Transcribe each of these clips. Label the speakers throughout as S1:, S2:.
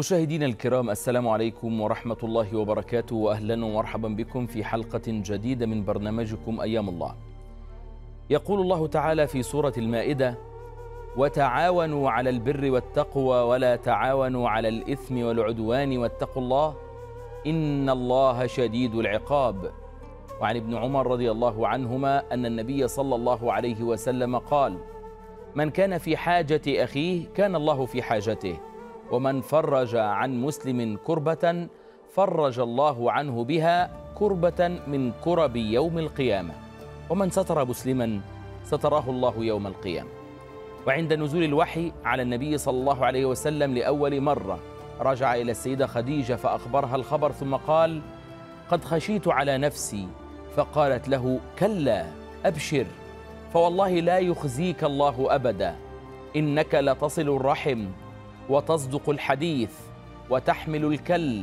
S1: مشاهدينا الكرام السلام عليكم ورحمة الله وبركاته وأهلا ومرحبا بكم في حلقة جديدة من برنامجكم أيام الله يقول الله تعالى في سورة المائدة وتعاونوا على البر والتقوى ولا تعاونوا على الإثم والعدوان واتقوا الله إن الله شديد العقاب وعن ابن عمر رضي الله عنهما أن النبي صلى الله عليه وسلم قال من كان في حاجة أخيه كان الله في حاجته ومن فرج عن مسلم كربة فرج الله عنه بها كربة من كرب يوم القيامة ومن ستر مسلما ستراه الله يوم القيامة وعند نزول الوحي على النبي صلى الله عليه وسلم لأول مرة رجع إلى السيدة خديجة فأخبرها الخبر ثم قال قد خشيت على نفسي فقالت له كلا أبشر فوالله لا يخزيك الله أبدا إنك لتصل الرحم وتصدق الحديث وتحمل الكل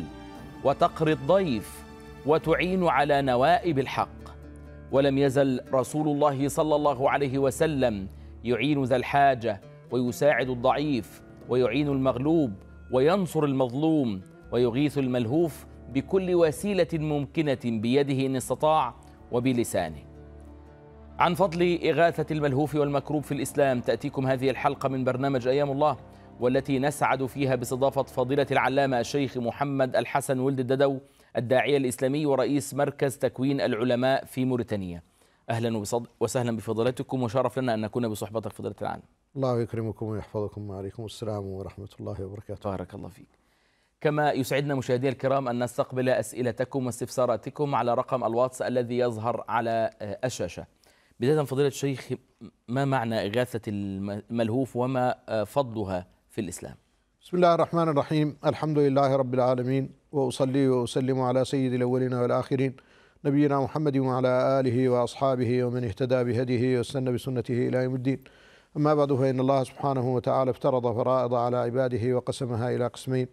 S1: وتقري الضيف وتعين على نوائب الحق ولم يزل رسول الله صلى الله عليه وسلم يعين ذا الحاجه ويساعد الضعيف ويعين المغلوب وينصر المظلوم ويغيث الملهوف بكل وسيله ممكنه بيده ان استطاع وبلسانه عن فضل إغاثة الملهوف والمكروب في الإسلام تأتيكم هذه الحلقة من برنامج أيام الله والتي نسعد فيها باستضافة فضيلة العلامة الشيخ محمد الحسن ولد الددو الداعية الإسلامي ورئيس مركز تكوين العلماء في موريتانيا أهلا وسهلا بفضيلتكم وشرف لنا أن نكون بصحبتك فضيلة العالم
S2: الله يكرمكم ويحفظكم وعليكم السلام ورحمة الله وبركاته بارك الله فيك كما يسعدنا مشاهدينا
S1: الكرام أن نستقبل أسئلتكم واستفساراتكم على رقم الواتس الذي يظهر على آه، الشاشة بداية فضيلة الشيخ ما معنى إغاثة الملهوف وما آه، فضلها في الإسلام
S2: بسم الله الرحمن الرحيم الحمد لله رب العالمين وأصلي وأسلم على سيد الأولين والآخرين نبينا محمد وعلى آله وأصحابه ومن اهتدى بهديه واستنى بسنته إلى يوم الدين أما بعد فإن الله سبحانه وتعالى افترض فرائض على عباده وقسمها إلى قسمين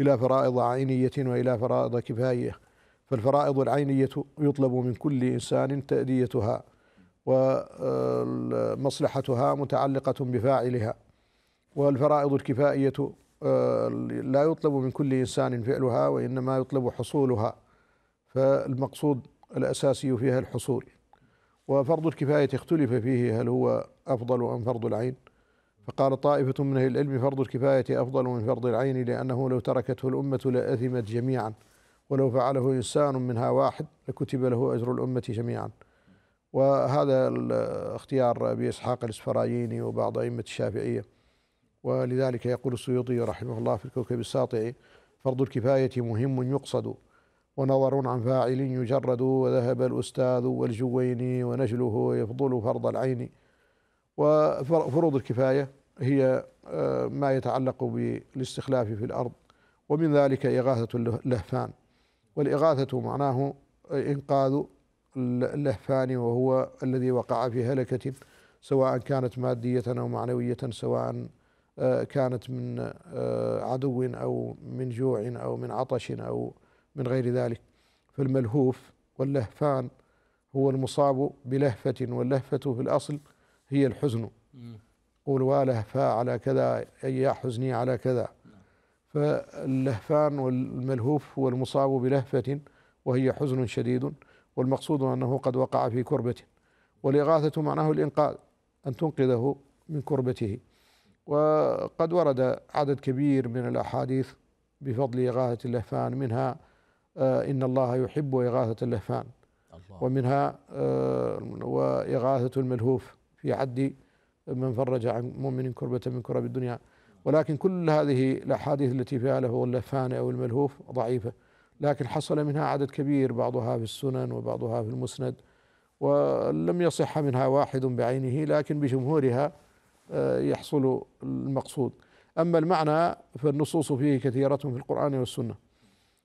S2: إلى فرائض عينية وإلى فرائض كفاية فالفرائض العينية يطلب من كل إنسان تأديتها ومصلحتها متعلقة بفاعلها والفرائض الكفائية آه، لا يطلب من كل إنسان فعلها وإنما يطلب حصولها فالمقصود الأساسي فيها الحصول وفرض الكفاية اختلف فيه هل هو أفضل أم فرض العين فقال طائفة من أهل العلم فرض الكفاية أفضل من فرض العين لأنه لو تركته الأمة لأثمت جميعا ولو فعله إنسان منها واحد لكتب له أجر الأمة جميعا وهذا الاختيار أبي إسحاق الإسفرايني وبعض أئمة الشافعية ولذلك يقول السيوطي رحمه الله في الكوكب الساطع فرض الكفاية مهم يقصد ونظر عن فاعل يجرد وذهب الأستاذ والجويني ونجله يفضل فرض العين وفروض الكفاية هي آه، ما يتعلق بالاستخلاف في الأرض ومن ذلك إغاثة اللهفان والإغاثة معناه إنقاذ اللهفان وهو الذي وقع في هلكة سواء كانت مادية أو معنوية سواء آه، كانت من آه، عدو أو من جوع أو من عطش أو من غير ذلك فالملهوف واللهفان هو المصاب بلهفة واللهفة في الأصل هي الحزن قول والهفا على كذا أي يا حزني على كذا فاللهفان والملهوف هو المصاب بلهفة وهي حزن شديد والمقصود أنه قد وقع في كربة والإغاثة معناه الإنقاذ أن تنقذه من كربته وقد ورد عدد كبير من الأحاديث بفضل إغاثة اللهفان منها آه، إن الله يحب إغاثة اللهفان ومنها آه، وإغاثة الملهوف في عد من فرج عن مؤمن كربة من كرب الدنيا ولكن كل هذه الأحاديث التي فيها له اللهفان أو الملهوف ضعيفة لكن حصل منها عدد كبير بعضها في السنن وبعضها في المسند ولم يصح منها واحد بعينه لكن بجمهورها آه، يحصل المقصود أما المعنى فالنصوص فيه كثيرة في القرآن والسنة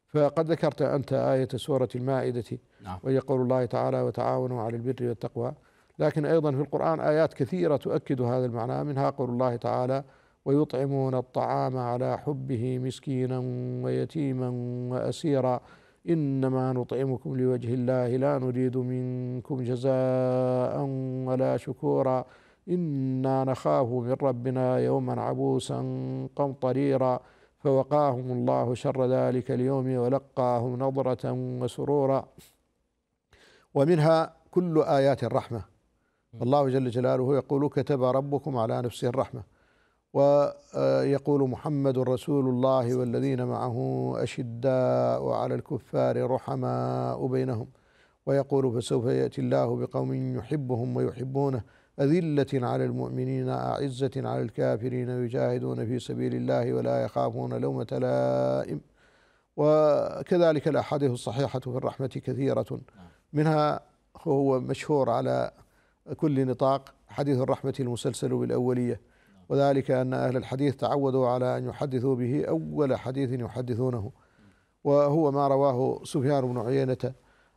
S2: فقد ذكرت أنت آية سورة المائدة نعم. وهي قول الله تعالى وتعاونوا على البر والتقوى لكن أيضا في القرآن آيات كثيرة تؤكد هذا المعنى منها قول الله تعالى ويطعمون الطعام على حبه مسكينا ويتيما وأسيرا إنما نطعمكم لوجه الله لا نريد منكم جزاء ولا شكورا إنا نخاف من ربنا يوما عبوسا قمطريرا فوقاهم الله شر ذلك اليوم ولقاهم نضرة وسرورا ومنها كل آيات الرحمة الله جل جلاله يقول كتب ربكم على نفسه الرحمة ويقول آه، محمد رسول الله والذين معه أشداء وعلى الكفار رحماء بينهم ويقول فسوف يأتي الله بقوم يحبهم ويحبونه أذلة على المؤمنين أعزة على الكافرين يجاهدون في سبيل الله ولا يخافون لومة لائم وكذلك الأحاديث الصحيحة في الرحمة كثيرة منها هو مشهور على كل نطاق حديث الرحمة المسلسل بالأولية وذلك أن أهل الحديث تعودوا على أن يحدثوا به أول حديث يحدثونه وهو ما رواه سفيان بن عيينة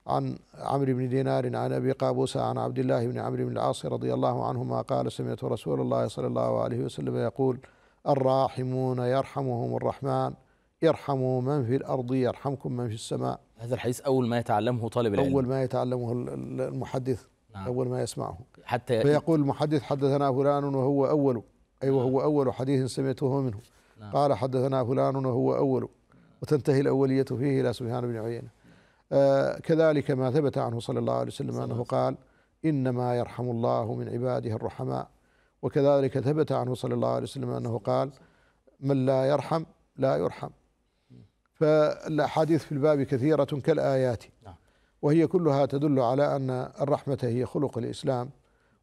S2: عن عمرو بن دينار عن ابي قابوس عن عبد الله بن عمرو بن العاص رضي الله عنهما قال سمعت رسول الله صلى الله عليه وسلم يقول الراحمون يرحمهم الرحمن ارحموا من في الارض يرحمكم من في السماء هذا الحديث اول ما يتعلمه طالب العلم اول ما يتعلمه المحدث نعم. اول ما يسمعه
S1: حتى فيقول
S2: المحدث حدثنا فلان وهو اول اي أيوة وهو اول حديث سمعته منه نعم. قال حدثنا فلان وهو اول وتنتهي الاوليه فيه الى سفيان بن عيينه آه، كذلك ما ثبت عنه صلى الله عليه وسلم أنه قال إنما يرحم الله من عباده الرحماء وكذلك ثبت عنه صلى الله عليه وسلم أنه قال من لا يرحم لا يرحم فالأحاديث في الباب كثيرة كالآيات نعم. وهي كلها تدل على أن الرحمة هي خلق الإسلام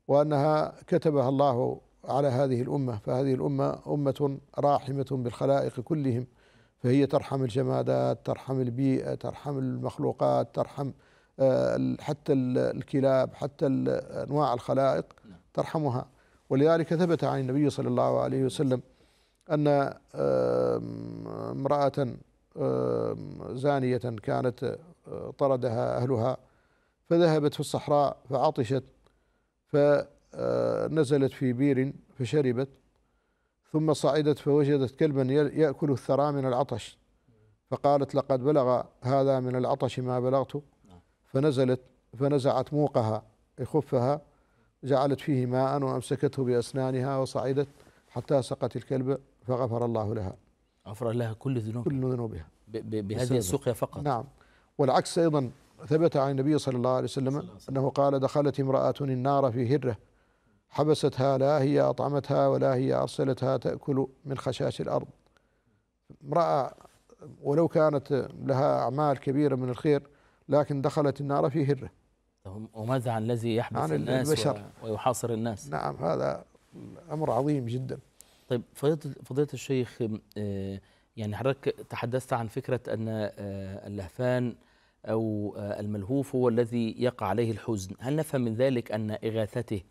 S2: وأنها كتبها الله على هذه الأمة فهذه الأمة أمة راحمة بالخلائق كلهم فهي ترحم الجمادات ترحم البيئة ترحم المخلوقات ترحم آه، حتى الكلاب حتى أنواع الخلائق ترحمها ولذلك ثبت عن النبي صلى الله عليه وسلم أن امرأة زانية كانت آه، طردها أهلها فذهبت في الصحراء فعطشت فنزلت آه، في بير فشربت ثم صعدت فوجدت كلبا يأكل الثرى من العطش فقالت لقد بلغ هذا من العطش ما بلغت فنزلت فنزعت موقها خفها جعلت فيه ماء وأمسكته بأسنانها وصعدت حتى سقت الكلب فغفر الله لها غفر لها كل ذنوبها كل ذنوبها بهذه السقيا فقط نعم والعكس أيضا ثبت عن النبي صلى الله عليه وسلم أنه قال دخلت امرأة النار في هرة حبستها لا هي أطعمتها ولا هي أرسلتها تأكل من خشاش الأرض امرأة ولو كانت لها أعمال كبيرة من الخير لكن دخلت النار في هرة
S1: وماذا عن الذي يحبس عن الناس البشر. ويحاصر الناس نعم هذا أمر عظيم جدا طيب فضيلة الشيخ آه، يعني حضرتك تحدثت عن فكرة أن آه، اللهفان أو آه، الملهوف هو الذي يقع عليه الحزن هل نفهم من ذلك أن إغاثته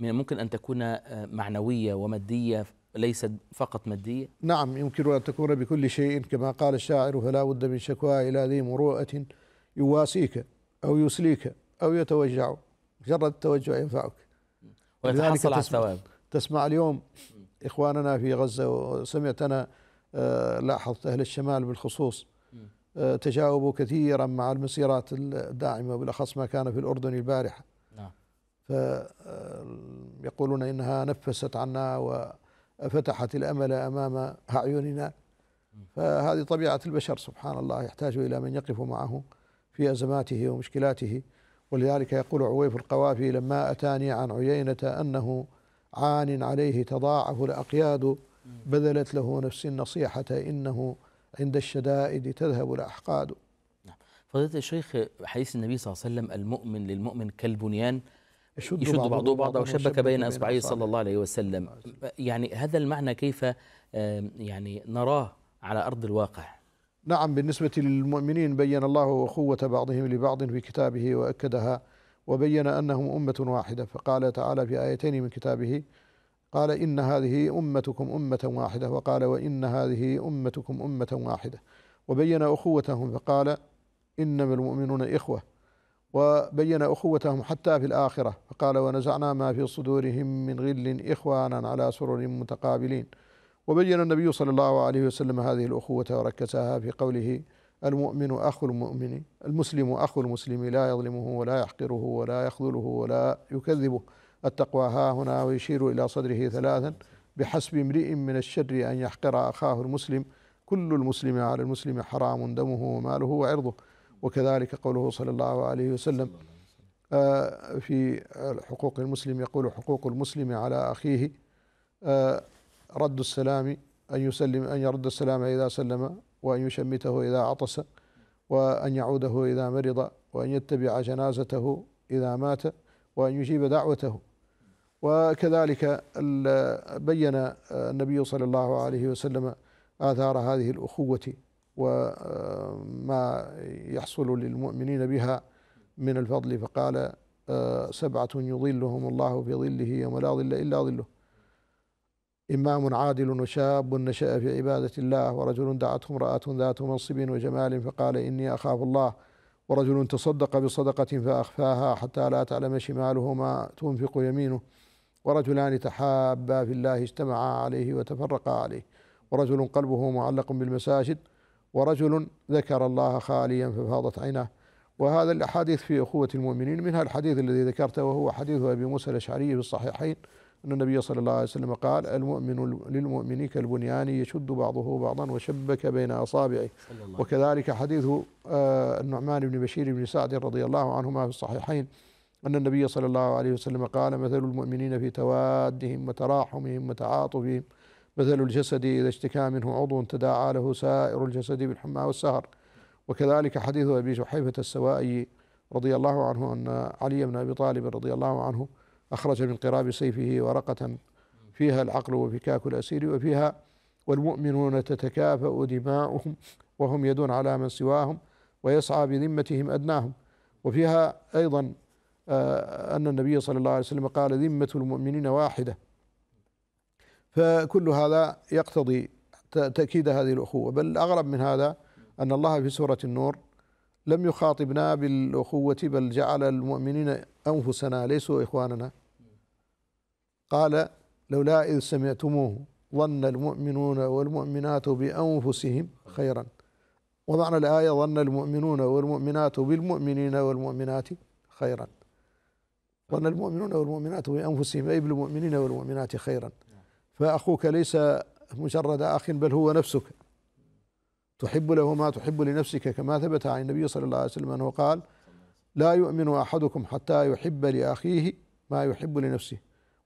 S1: من الممكن أن تكون آه، معنوية ومادية ليست فقط مادية
S2: نعم يمكن أن تكون بكل شيء كما قال الشاعر فلا بد من شكوى إلى ذي مروءة يواسيك أو يسليك أو يتوجع مجرد التوجع ينفعك
S1: ويتحصل على الثواب
S2: تسمع اليوم إخواننا في غزة وسمعت أنا آه، لاحظت أهل الشمال بالخصوص آه، تجاوبوا كثيرا مع المسيرات الداعمة وبالأخص ما كان في الأردن البارحة فيقولون إنها نفست عنا وفتحت الأمل أمام أعيننا فهذه طبيعة البشر سبحان الله يحتاج إلى من يقف معه في أزماته ومشكلاته ولذلك يقول عويف القوافي لما أتاني عن عيينة أنه عان عليه تضاعف الأقياد بذلت له نفس النصيحة إنه عند الشدائد تذهب الأحقاد
S1: نعم. فضيلة الشيخ حديث النبي صلى الله عليه وسلم المؤمن للمؤمن كالبنيان يشد, يشد بعضه بعضا وشبك بين أصبعيه صلى الله عليه وسلم يعني هذا المعنى كيف يعني نراه على أرض الواقع
S2: نعم بالنسبة للمؤمنين بين الله أخوة بعضهم لبعض في كتابه وأكدها وبين أنهم أمة واحدة فقال تعالى في آيتين من كتابه قال إن هذه أمتكم أمة واحدة وقال وإن هذه أمتكم أمة واحدة وبين أخوتهم فقال إنما المؤمنون إخوة وبين أخوتهم حتى في الآخرة فقال ونزعنا ما في صدورهم من غل إخوانا على سرر متقابلين وبين النبي صلى الله عليه وسلم هذه الأخوة وركزها في قوله المؤمن أخو المؤمن المسلم أخو المسلم لا يظلمه ولا يحقره ولا يخذله ولا يكذبه التقوى ها هنا ويشير إلى صدره ثلاثا بحسب امرئ من الشر أن يحقر أخاه المسلم كل المسلم على المسلم حرام دمه وماله وعرضه وكذلك قوله صلى الله عليه وسلم آه، في حقوق المسلم يقول حقوق المسلم على أخيه آه، رد السلام أن يسلم أن يرد السلام إذا سلم وأن يشمته إذا عطس وأن يعوده إذا مرض وأن يتبع جنازته إذا مات وأن يجيب دعوته وكذلك بين النبي صلى الله عليه وسلم آثار هذه الأخوة وما يحصل للمؤمنين بها من الفضل فقال آه، سبعة يظلهم الله في ظله يوم لا ظل إلا ظله إمام عادل وشاب نشأ في عبادة الله ورجل دعته امرأة ذات منصب وجمال فقال إني أخاف الله ورجل تصدق بصدقة فأخفاها حتى لا تعلم شماله ما تنفق يمينه ورجلان تحابا في الله اجتمعا عليه وتفرقا عليه ورجل قلبه معلق بالمساجد ورجل ذكر الله خاليا ففاضت عيناه وهذا الأحاديث في أخوة المؤمنين منها الحديث الذي ذكرته وهو حديث أبي موسى الأشعري في الصحيحين أن النبي صلى الله عليه وسلم قال المؤمن للمؤمن كالبنيان يشد بعضه بعضا وشبك بين أصابعه وكذلك حديث آه، النعمان بن بشير بن سعد رضي الله عنهما في الصحيحين أن النبي صلى الله عليه وسلم قال مثل المؤمنين في توادهم وتراحمهم وتعاطفهم مثل الجسد إذا اشتكى منه عضو تداعى له سائر الجسد بالحمى والسهر وكذلك حديث أبي جحيفة السوائي رضي الله عنه أن علي بن أبي طالب رضي الله عنه أخرج من قراب سيفه ورقة فيها العقل وفكاك الأسير وفيها والمؤمنون تتكافأ دماؤهم وهم يدون على من سواهم ويسعى بذمتهم أدناهم وفيها أيضا آه، أن النبي صلى الله عليه وسلم قال ذمة المؤمنين واحدة فكل هذا يقتضي تأكيد هذه الأخوة بل الأغرب من هذا أن الله في سورة النور لم يخاطبنا بالأخوة بل جعل المؤمنين أنفسنا ليسوا إخواننا قال لولا إذ سمعتموه ظن المؤمنون والمؤمنات بأنفسهم خيرا ومعنى الآية ظن المؤمنون والمؤمنات بالمؤمنين والمؤمنات خيرا ظن المؤمنون والمؤمنات بأنفسهم أي بالمؤمنين والمؤمنات خيرا فأخوك ليس مجرد أخ بل هو نفسك تحب له ما تحب لنفسك كما ثبت عن النبي صلى الله عليه وسلم أنه قال لا يؤمن أحدكم حتى يحب لأخيه ما يحب لنفسه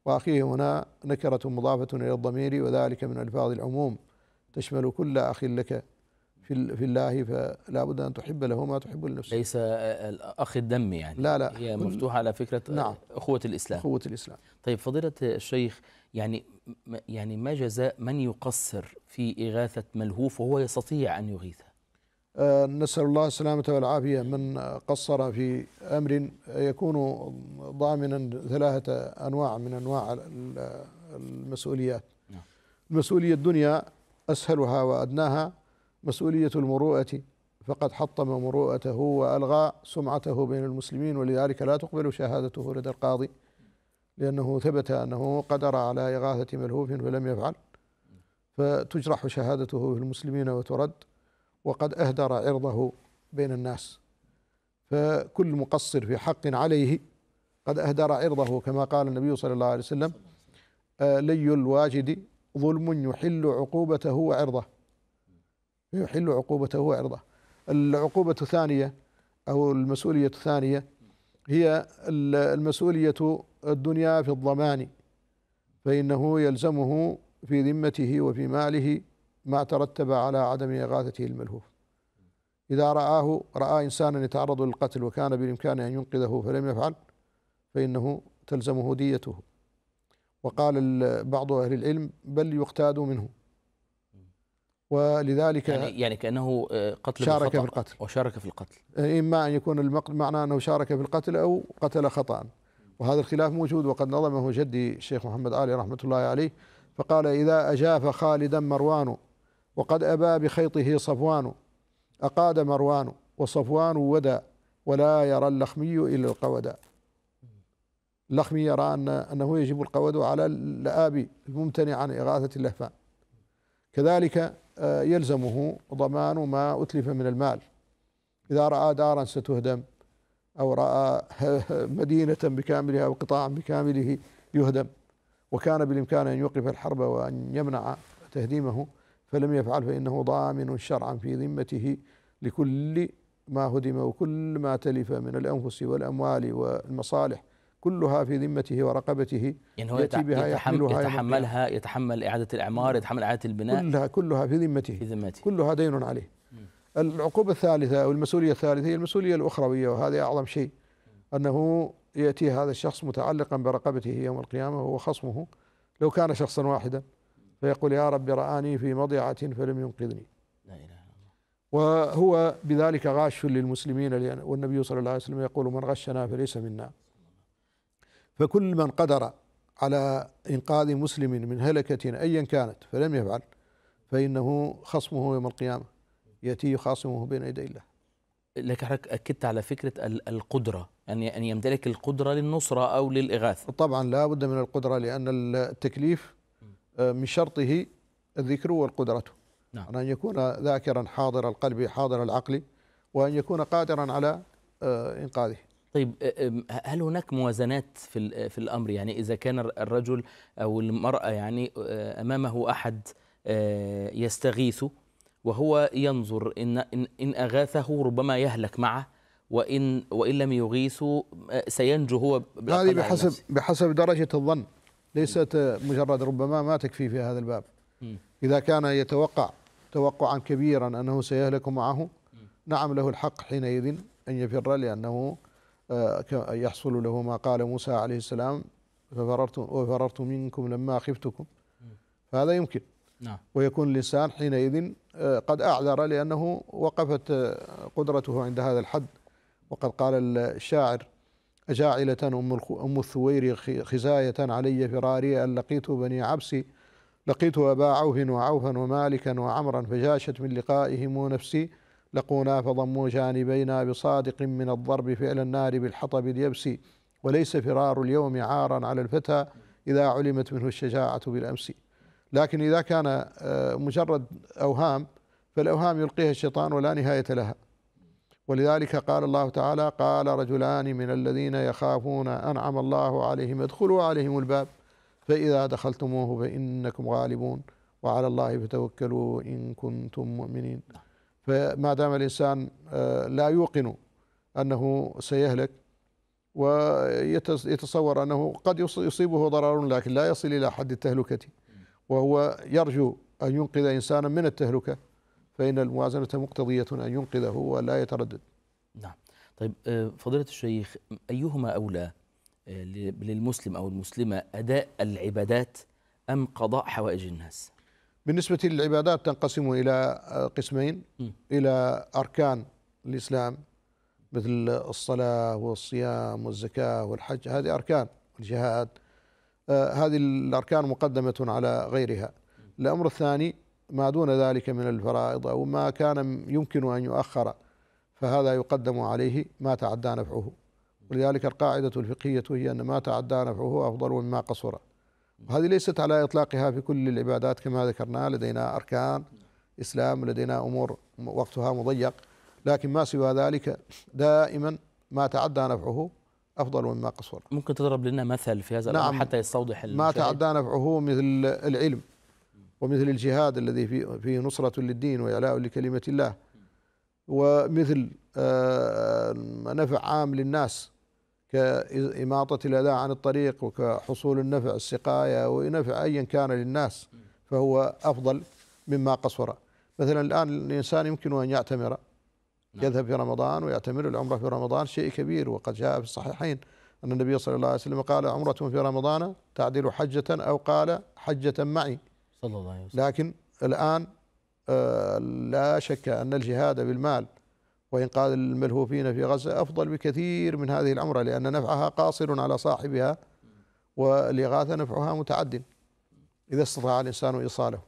S2: وأخيه هنا نكرة مضافة إلى الضمير وذلك من ألفاظ العموم تشمل كل أخ لك في في الله فلا بد ان تحب له ما تحب لنفسك ليس الاخ الدم يعني لا لا هي مفتوحه على فكره نعم
S1: اخوه الاسلام اخوه الاسلام طيب فضيله الشيخ يعني يعني ما جزاء من يقصر في إغاثة ملهوف وهو يستطيع أن يغيثه
S2: آه نسأل الله السلامة والعافية من قصر في أمر يكون ضامنا ثلاثة أنواع من أنواع المسؤوليات المسؤولية نعم. الدنيا أسهلها وأدناها مسؤولية المروءة فقد حطم مروءته وألغى سمعته بين المسلمين ولذلك لا تقبل شهادته لدى القاضي لأنه ثبت أنه قدر على إغاثة ملهوف فلم يفعل فتجرح شهادته في المسلمين وترد وقد أهدر عرضه بين الناس فكل مقصر في حق عليه قد أهدر عرضه كما قال النبي صلى الله عليه وسلم لي الواجد ظلم يحل عقوبته وعرضه يحل عقوبته وعرضه العقوبة الثانية أو المسؤولية الثانية هي المسؤولية الدنيا في الضمان فإنه يلزمه في ذمته وفي ماله ما ترتب على عدم إغاثته الملهوف إذا رآه رأى إنسانا يتعرض للقتل وكان بالإمكان أن ينقذه فلم يفعل فإنه تلزمه ديته وقال بعض أهل العلم بل يقتاد منه ولذلك يعني,
S1: يعني كأنه آه، قتل شارك في القتل وشارك
S2: في القتل إما أن يكون المقتل معناه أنه شارك في القتل أو قتل خطأ وهذا الخلاف موجود وقد نظمه جدي الشيخ محمد علي رحمة الله عليه فقال إذا أجاف خالدا مروان وقد أبى بخيطه صفوان أقاد مروان وصفوان ودا ولا يرى اللخمي إلا القودا اللخمي يرى أن أنه يجب القود على الآبي الممتنع عن إغاثة اللهفان كذلك آه، يلزمه ضمان ما أتلف من المال إذا رأى دارا ستهدم أو رأى مدينة بكاملها وقطاعا بكامله يهدم وكان بالإمكان أن يوقف الحرب وأن يمنع تهديمه فلم يفعل فإنه ضامن شرعا في ذمته لكل ما هدم وكل ما تلف من الأنفس والأموال والمصالح كلها في ذمته ورقبته يعني هو يأتي بها يحملها يتحملها
S1: يتحمل إعادة الإعمار يتحمل
S2: إعادة البناء كلها كلها في ذمته في ذمته كلها دين عليه العقوبة الثالثة أو المسؤولية الثالثة هي المسؤولية الأخروية وهذا أعظم شيء أنه يأتي هذا الشخص متعلقا برقبته يوم القيامة وهو خصمه لو كان شخصا واحدا فيقول يا رب رآني في مضيعة فلم ينقذني لا إله الله وهو بذلك غاش للمسلمين والنبي صلى الله عليه وسلم يقول من غشنا فليس منا فكل من قدر على إنقاذ مسلم من هلكة أيا كانت فلم يفعل فإنه خصمه يوم القيامة يأتي يخاصمه بين يدي الله
S1: لك حضرتك أكدت على فكرة
S2: القدرة
S1: أن أن يمتلك القدرة للنصرة أو للإغاثة
S2: طبعا لا بد من القدرة لأن التكليف آه، من شرطه الذكر والقدرة نعم. أن يكون ذاكرا حاضر القلب حاضر العقل وأن يكون قادرا على آه، إنقاذه طيب آه، هل هناك موازنات في
S1: في الامر يعني اذا كان الرجل او المراه يعني امامه احد يستغيث وهو ينظر إن, إن, إن أغاثه ربما يهلك معه وإن, وإن لم يغيثه آه، سينجو هو هذه بحسب,
S2: بحسب درجة الظن ليست آه، مجرد ربما ما تكفي في هذا الباب إذا كان يتوقع توقعا كبيرا أنه سيهلك معه نعم له الحق حينئذ أن يفر لأنه آه، يحصل له ما قال موسى عليه السلام ففررت وفررت منكم لما خفتكم فهذا يمكن نعم ويكون الإنسان حينئذ آه، قد أعذر لأنه وقفت آه، قدرته عند هذا الحد وقد قال الشاعر أجاعلة أم أم الثوير خزاية علي فراري أن لقيت بني عبسي لقيت أبا عوف وعوفا ومالكا وعمرا فجاشت من لقائهم نفسي لقونا فضموا جانبينا بصادق من الضرب فعل النار بالحطب اليبس وليس فرار اليوم عارا على الفتى إذا علمت منه الشجاعة بالأمس لكن إذا كان آه، مجرد أوهام فالأوهام يلقيها الشيطان ولا نهاية لها ولذلك قال الله تعالى قال رجلان من الذين يخافون أنعم الله عليهم ادخلوا عليهم الباب فإذا دخلتموه فإنكم غالبون وعلى الله فتوكلوا إن كنتم مؤمنين فما دام الإنسان آه، لا يوقن أنه سيهلك ويتصور أنه قد يصيبه ضرر لكن لا يصل إلى حد التهلكة وهو يرجو أن ينقذ إنسانا من التهلكة فإن الموازنة مقتضية أن ينقذه ولا يتردد
S1: نعم طيب آه، فضيلة الشيخ أيهما أولى آه، للمسلم أو المسلمة أداء العبادات أم قضاء حوائج الناس
S2: بالنسبة للعبادات تنقسم إلى آه، قسمين م. إلى أركان الإسلام مثل الصلاة والصيام والزكاة والحج هذه أركان الجهاد آه، هذه الأركان مقدمة على غيرها الأمر الثاني ما دون ذلك من الفرائض أو ما كان يمكن أن يؤخر فهذا يقدم عليه ما تعدى نفعه ولذلك القاعدة الفقهية هي أن ما تعدى نفعه أفضل مما قصر وهذه ليست على إطلاقها في كل العبادات كما ذكرنا لدينا أركان إسلام لدينا أمور وقتها مضيق لكن ما سوى ذلك دائما ما تعدى نفعه أفضل مما قصر ممكن تضرب
S1: لنا مثل في هذا نعم حتى يستوضح ما تعدى
S2: نفعه مثل العلم ومثل الجهاد الذي فيه, في نصرة للدين وإعلاء لكلمة الله ومثل آه، نفع عام للناس كإماطة الأذى عن الطريق وكحصول النفع السقاية ونفع أيا كان للناس فهو أفضل مما قصر مثلا الآن الإنسان يمكن أن يعتمر نعم. يذهب في رمضان ويعتمر العمرة في رمضان شيء كبير وقد جاء في الصحيحين أن النبي صلى الله عليه وسلم قال عمرة في رمضان تعدل حجة أو قال حجة معي صلى الله عليه وسلم لكن الآن آه، لا شك أن الجهاد بالمال وإنقاذ الملهوفين في غزة أفضل بكثير من هذه العمرة لأن نفعها قاصر على صاحبها والإغاثة نفعها متعد إذا استطاع الإنسان إيصاله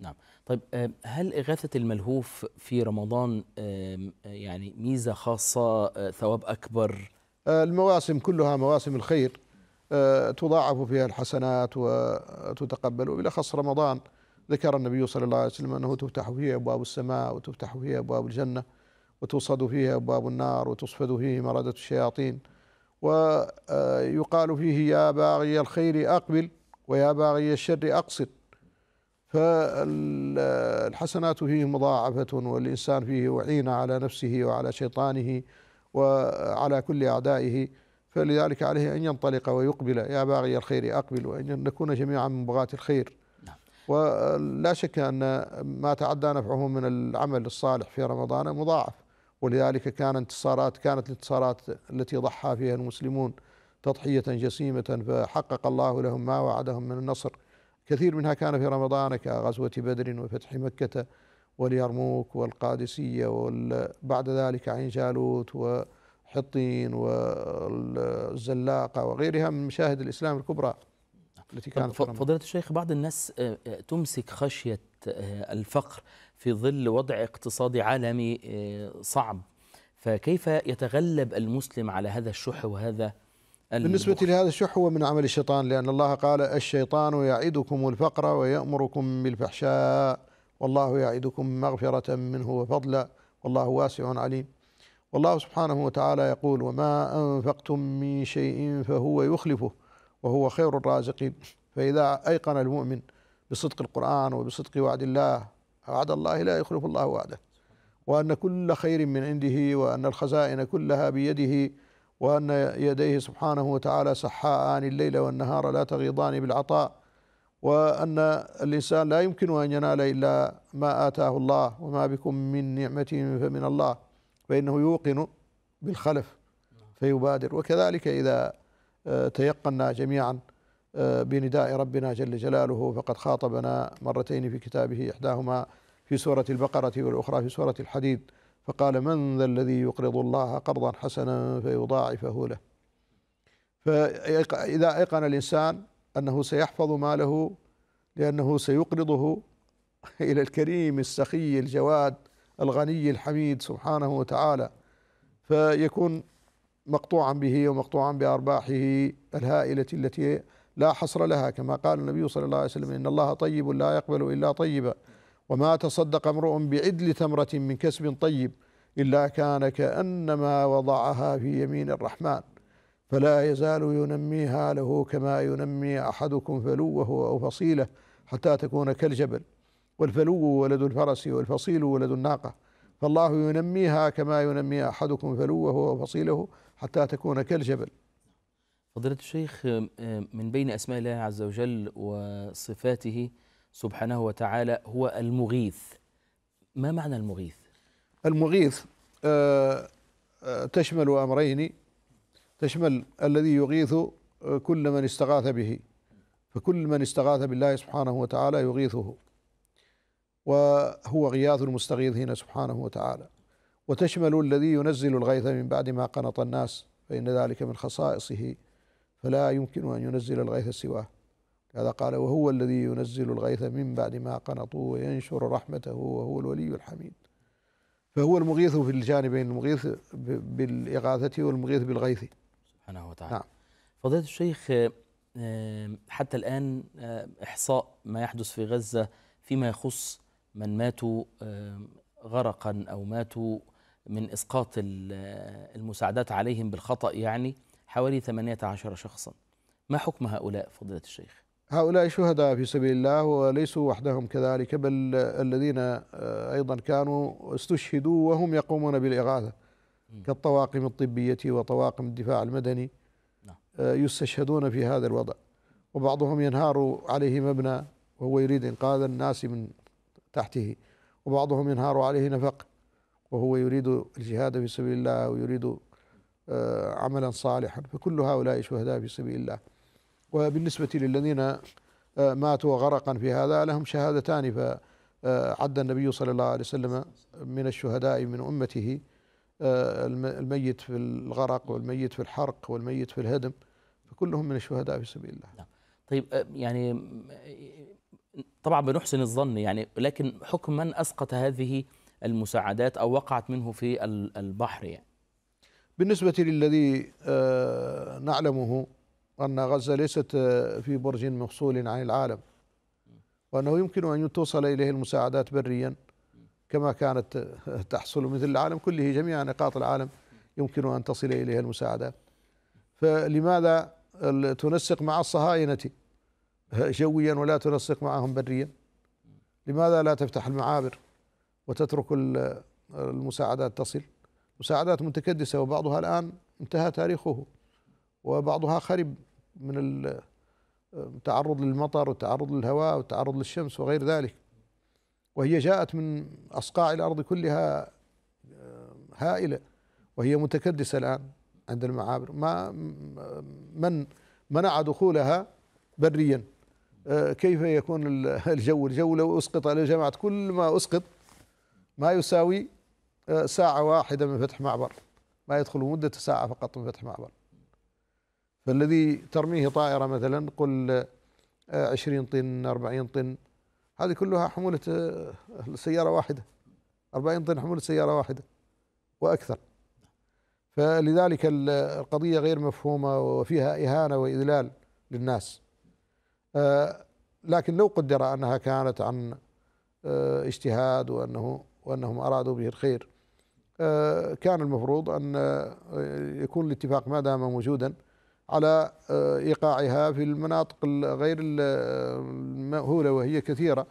S1: نعم طيب آه، هل إغاثة الملهوف في رمضان آه، يعني ميزة خاصة آه، ثواب أكبر؟
S2: المواسم كلها مواسم الخير تضاعف فيها الحسنات وتتقبل وبالأخص رمضان ذكر النبي صلى الله عليه وسلم أنه تفتح فيه أبواب السماء وتفتح فيه أبواب الجنة وتوصد فيه أبواب النار وتصفد فيه مرادة الشياطين ويقال فيه يا باغي الخير أقبل ويا باغي الشر أقصد فالحسنات فيه مضاعفة والإنسان فيه وعين على نفسه وعلى شيطانه وعلى كل أعدائه فلذلك عليه أن ينطلق ويقبل يا باغي الخير أقبل وأن نكون جميعا من بغاة الخير نعم. ولا شك أن ما تعدى نفعه من العمل الصالح في رمضان مضاعف ولذلك كان انتصارات كانت الانتصارات التي ضحى فيها المسلمون تضحية جسيمة فحقق الله لهم ما وعدهم من النصر كثير منها كان في رمضان كغزوة بدر وفتح مكة واليرموك والقادسية وبعد ذلك عين جالوت وحطين والزلاقة وغيرها من مشاهد الإسلام الكبرى التي كانت فضيلة
S1: الشيخ بعض الناس آه، آه،
S2: تمسك خشية
S1: آه، الفقر في ظل وضع اقتصادي عالمي صعب فكيف يتغلب المسلم على هذا الشح وهذا
S2: بالنسبة لهذا الشح هو من عمل الشيطان لأن الله قال الشيطان يعدكم الفقر ويأمركم بالفحشاء والله يعدكم مغفرة منه وفضلا والله واسع عليم والله سبحانه وتعالى يقول وما أنفقتم من شيء فهو يخلفه وهو خير الرازقين فإذا أيقن المؤمن بصدق القرآن وبصدق وعد الله وعد الله لا يخلف الله وعده وأن كل خير من عنده وأن الخزائن كلها بيده وأن يديه سبحانه وتعالى سحاءان الليل والنهار لا تغيضان بالعطاء وأن الإنسان لا يمكن أن ينال إلا ما آتاه الله وما بكم من نعمة فمن الله فإنه يوقن بالخلف فيبادر وكذلك إذا آه، تيقنا جميعا آه، بنداء ربنا جل جلاله فقد خاطبنا مرتين في كتابه إحداهما في سورة البقرة والأخرى في سورة الحديد فقال من ذا الذي يقرض الله قرضا حسنا فيضاعفه له فإذا أيقن الإنسان أنه سيحفظ ماله لأنه سيقرضه إلى الكريم السخي الجواد الغني الحميد سبحانه وتعالى فيكون مقطوعا به ومقطوعا بأرباحه الهائلة التي لا حصر لها كما قال النبي صلى الله عليه وسلم إن الله طيب لا يقبل إلا طيبا وما تصدق امرؤ بعدل تمرة من كسب طيب إلا كان كأنما وضعها في يمين الرحمن فلا يزال ينميها له كما ينمي أحدكم فلوه أو فصيله حتى تكون كالجبل والفلو ولد الفرس والفصيل ولد الناقة فالله ينميها كما ينمي أحدكم فلوه أو فصيله حتى تكون كالجبل
S1: فضيلة الشيخ آه، من بين أسماء الله عز وجل وصفاته سبحانه وتعالى هو
S2: المغيث ما معنى المغيث المغيث آه، آه، تشمل امرين تشمل الذي يغيث آه، كل من استغاث به فكل من استغاث بالله سبحانه وتعالى يغيثه وهو غياث المستغيثين سبحانه وتعالى وتشمل الذي ينزل الغيث من بعد ما قنط الناس فإن ذلك من خصائصه فلا يمكن أن ينزل الغيث سواه هذا قال وهو الذي ينزل الغيث من بعد ما قنطوا وينشر رحمته وهو الولي الحميد فهو المغيث في الجانبين المغيث بالإغاثة والمغيث بالغيث سبحانه وتعالى نعم فضيلة الشيخ
S1: حتى الآن إحصاء ما يحدث في غزة فيما يخص من ماتوا غرقا أو ماتوا من إسقاط المساعدات عليهم بالخطأ يعني حوالي 18 شخصا ما حكم هؤلاء فضيلة الشيخ؟
S2: هؤلاء شهداء في سبيل الله وليسوا وحدهم كذلك بل الذين آه، أيضا كانوا استشهدوا وهم يقومون بالإغاثة كالطواقم الطبية وطواقم الدفاع المدني نعم. آه، يستشهدون في هذا الوضع وبعضهم ينهار عليه مبنى وهو يريد إنقاذ الناس من تحته وبعضهم ينهار عليه نفق وهو يريد الجهاد في سبيل الله ويريد آه، عملا صالحا فكل هؤلاء شهداء في سبيل الله وبالنسبة للذين آه، ماتوا غرقا في هذا لهم شهادتان فعد النبي صلى الله عليه وسلم من الشهداء من أمته آه، الميت في الغرق والميت في الحرق والميت في الهدم فكلهم من الشهداء في سبيل الله نعم.
S1: طيب آه، يعني طبعا بنحسن الظن يعني لكن حكم من أسقط هذه المساعدات أو وقعت منه في البحر يعني
S2: بالنسبة للذي نعلمه وأن غزة ليست آه، في برج مفصول عن العالم وأنه يمكن أن توصل إليه المساعدات بريا كما كانت آه، تحصل مثل العالم كله جميع نقاط العالم يمكن أن تصل إليها المساعدات فلماذا تنسق مع الصهاينة جويا ولا تنسق معهم بريا لماذا لا تفتح المعابر وتترك آه، المساعدات تصل مساعدات متكدسة وبعضها الآن انتهى تاريخه وبعضها خرب من التعرض للمطر والتعرض للهواء والتعرض للشمس وغير ذلك وهي جاءت من أصقاع الأرض كلها آه، هائلة وهي متكدسة الآن عند المعابر ما من منع دخولها بريا آه، كيف يكون الجو الجو لو أسقط على جماعة كل ما أسقط ما يساوي آه، ساعة واحدة من فتح معبر ما يدخل مدة ساعة فقط من فتح معبر فالذي ترميه طائرة مثلا قل 20 آه، طن 40 طن هذه كلها حمولة آه، سيارة واحدة 40 طن حمولة سيارة واحدة وأكثر فلذلك القضية غير مفهومة وفيها إهانة وإذلال للناس آه، لكن لو قدر أنها كانت عن اجتهاد وأنه وأنهم أرادوا به الخير كان المفروض أن يكون الاتفاق ما دام موجودا على آه، إيقاعها في المناطق غير المأهولة آه، وهي كثيرة